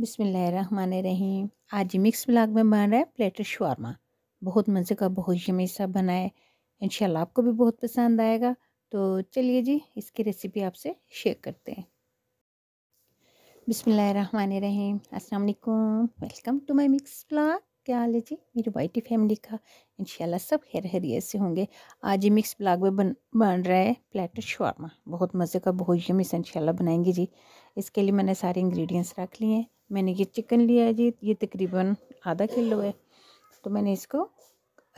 बिसमीम आज mix blog में बन रहा है प्लेटर शवारमा बहुत मज़े का बहुत यमी सा बना है इन आपको भी बहुत पसंद आएगा तो चलिए जी इसकी रेसिपी आपसे शेयर करते हैं बिसमीम अस्सलाम वालेकुम welcome to my mix blog क्या हाल है जी मेरी वाइटी फैमिली का इन सब खैर हरियत से होंगे आज मिक्स ब्लाग में बन बन रहा है प्लेटर शवारमा बहुत मज़े का बहुत यमी सा इन बनाएंगे जी इसके लिए मैंने सारे इंग्रेडिएंट्स रख लिए हैं मैंने ये चिकन लिया है जी ये तकरीबन आधा किलो है तो मैंने इसको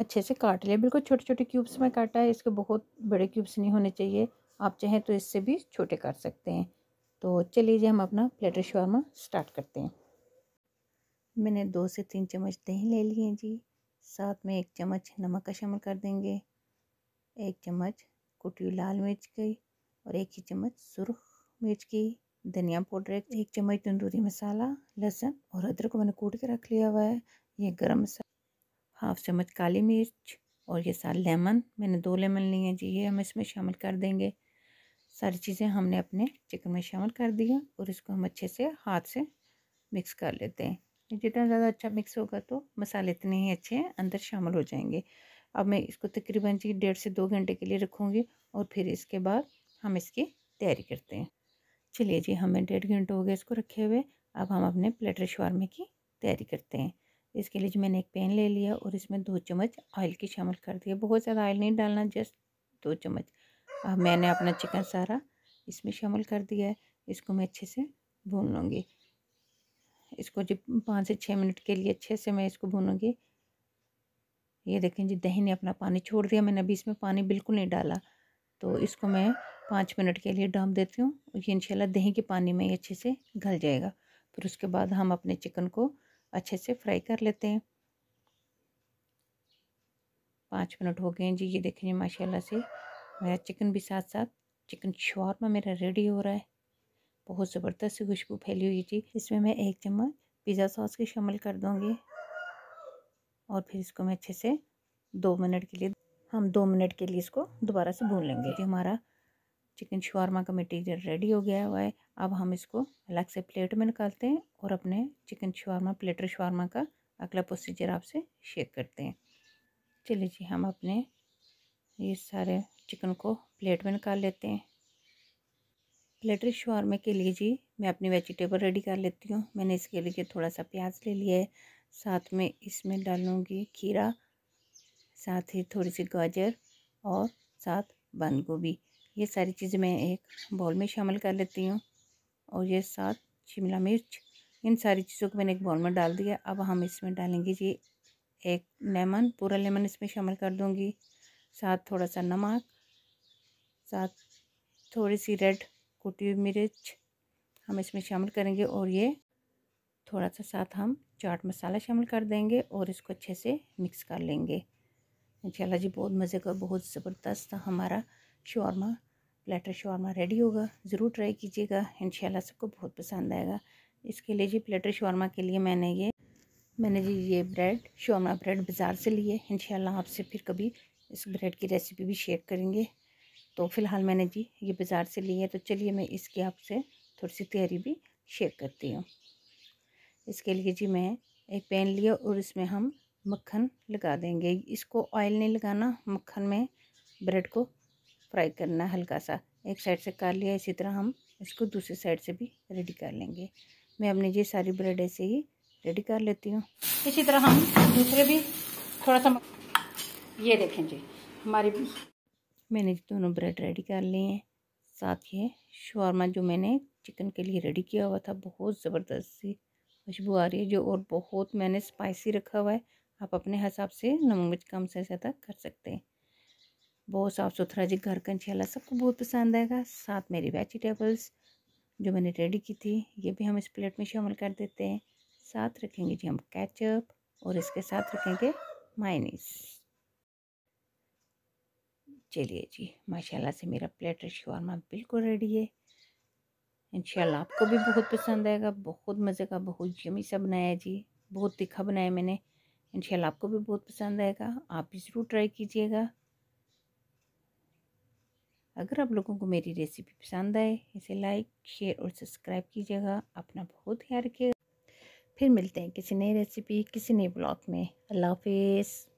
अच्छे से काट लिया बिल्कुल छोटे छोटे क्यूब्स में काटा है इसके बहुत बड़े क्यूब्स नहीं होने चाहिए आप चाहें तो इससे भी छोटे काट सकते हैं तो चलिए जी हम अपना प्लेटर शवारमा स्टार्ट करते हैं मैंने दो से तीन चम्मच दही ले लिए जी साथ में एक चम्मच नमक का शामिल कर देंगे एक चम्मच कुटी लाल मिर्च की और एक ही चम्मच सुरख मिर्च की धनिया पाउडर एक चम्मच तंदूरी मसाला लहसुन और अदरक को मैंने कूट के रख लिया हुआ है ये गरम मसाला हाफ चम्मच काली मिर्च और ये साल लेमन मैंने दो लेमन लिए हैं जी ये हम इसमें शामिल कर देंगे सारी चीज़ें हमने अपने चिकन में शामिल कर दिया और इसको हम अच्छे से हाथ से मिक्स कर लेते हैं जितना ज़्यादा अच्छा मिक्स होगा तो मसाले इतने ही अच्छे अंदर शामिल हो जाएंगे अब मैं इसको तकरीबन जी डेढ़ से दो घंटे के लिए रखूँगी और फिर इसके बाद हम इसकी तैयारी करते हैं चलिए जी हमें डेढ़ घंटे हो गए इसको रखे हुए अब हम अपने प्लेटर शवरमे की तैयारी करते हैं इसके लिए मैंने एक पेन ले लिया और इसमें दो चम्मच ऑयल की शामिल कर दिया बहुत ज़्यादा ऑयल नहीं डालना जस्ट दो चम्मच अब मैंने अपना चिकन सारा इसमें शामिल कर दिया है इसको मैं अच्छे से भून लूँगी इसको जब पाँच से छः मिनट के लिए अच्छे से मैं इसको भूनूँगी ये देखें जी दही ने अपना पानी छोड़ दिया मैंने अभी इसमें पानी बिल्कुल नहीं डाला तो इसको मैं पाँच मिनट के लिए डाम देती हूँ ये इनशाला दही के पानी में ही अच्छे से घल जाएगा फिर उसके बाद हम अपने चिकन को अच्छे से फ्राई कर लेते हैं पाँच मिनट हो गए हैं जी ये देखें जी माशाल्लाह से मेरा चिकन भी साथ साथ चिकन शॉर्मा मेरा रेडी हो रहा है बहुत ज़बरदस्त खुशबू फैली हुई थी इसमें मैं एक चम्मच पिज़्ज़ा सॉस की शामिल कर दूँगी और फिर इसको मैं अच्छे से दो मिनट के लिए हम दो मिनट के लिए इसको दोबारा से भून लेंगे हमारा चिकन शवरमा का मटेरियल रेडी हो गया हुआ है अब हम इसको अलग से प्लेट में निकालते हैं और अपने चिकन शवरमा प्लेटर शवरमा का अगला प्रोसीजर आपसे शेयर करते हैं चलिए जी हम अपने ये सारे चिकन को प्लेट में निकाल लेते हैं प्लेटर शवरमे के लिए जी मैं अपनी वेजिटेबल रेडी कर लेती हूँ मैंने इसके लिए थोड़ा सा प्याज ले लिया है साथ में इसमें डालूँगी खीरा साथ ही थोड़ी सी गाजर और साथ बंद गोभी ये सारी चीज़ें मैं एक बॉल में शामिल कर लेती हूँ और ये साथ शिमला मिर्च इन सारी चीज़ों को मैंने एक बॉल में डाल दिया अब हम इसमें डालेंगे जी एक लेमन पूरा लेमन इसमें शामिल कर दूँगी साथ थोड़ा सा नमक साथ थोड़ी सी रेड कुटी हुई मिर्च हम इसमें शामिल करेंगे और ये थोड़ा सा साथ हम चाट मसाला शामिल कर देंगे और इसको अच्छे से मिक्स कर लेंगे इंशाल्लाह जी बहुत मज़े का बहुत ज़बरदस्त हमारा शौरमा प्लेटर शौरमा रेडी होगा ज़रूर ट्राई कीजिएगा इन सबको बहुत पसंद आएगा इसके लिए जी प्लेटर शौरमा के लिए मैंने ये मैंने जी ये ब्रेड शौरमा ब्रेड बाज़ार से लिए इन आपसे फिर कभी इस ब्रेड की रेसिपी भी शेयर करेंगे तो फ़िलहाल मैंने जी ये बाज़ार से ली है तो चलिए मैं इसकी आपसे थोड़ी सी तैयारी भी शेयर करती हूँ इसके लिए जी मैं एक पैन लिया और इसमें हम मक्खन लगा देंगे इसको ऑयल नहीं लगाना मक्खन में ब्रेड को फ्राई करना हल्का सा एक साइड से कर लिया इसी तरह हम इसको दूसरी साइड से भी रेडी कर लेंगे मैं अपने ये सारी ब्रेड ऐसे ही रेडी कर लेती हूँ इसी तरह हम दूसरे भी थोड़ा सा ये देखें जी हमारी मैंने दोनों ब्रेड रेडी कर लिए हैं साथ ही शॉर्मा जो मैंने चिकन के लिए रेडी किया हुआ था बहुत ज़बरदस्त सी खुशबू आ रही है जो और बहुत मैंने स्पाइसी रखा हुआ है आप अपने हिसाब से नमक मिर्च कम से ज़्यादा कर सकते हैं बहुत साफ़ सुथरा जी घर का इंशाल्लाह सबको बहुत पसंद आएगा साथ मेरी वेजिटेबल्स जो मैंने रेडी की थी ये भी हम इस प्लेट में शामिल कर देते हैं साथ रखेंगे जी हम कैचअप और इसके साथ रखेंगे माइनीस चलिए जी माशाल्लाह से मेरा प्लेटर शवरमा बिल्कुल रेडी है इंशाल्लाह आपको भी बहुत पसंद आएगा बहुत मज़े का बहुत यमी सा बनाया जी बहुत तीखा बनाया मैंने इंशाल्लाह आपको भी बहुत पसंद आएगा आप भी ज़रूर ट्राई कीजिएगा अगर आप लोगों को मेरी रेसिपी पसंद आए इसे लाइक शेयर और सब्सक्राइब कीजिएगा अपना बहुत ख्याल रखिएगा फिर मिलते हैं किसी नई रेसिपी किसी नए ब्लॉग में अल्लाह हाफिज़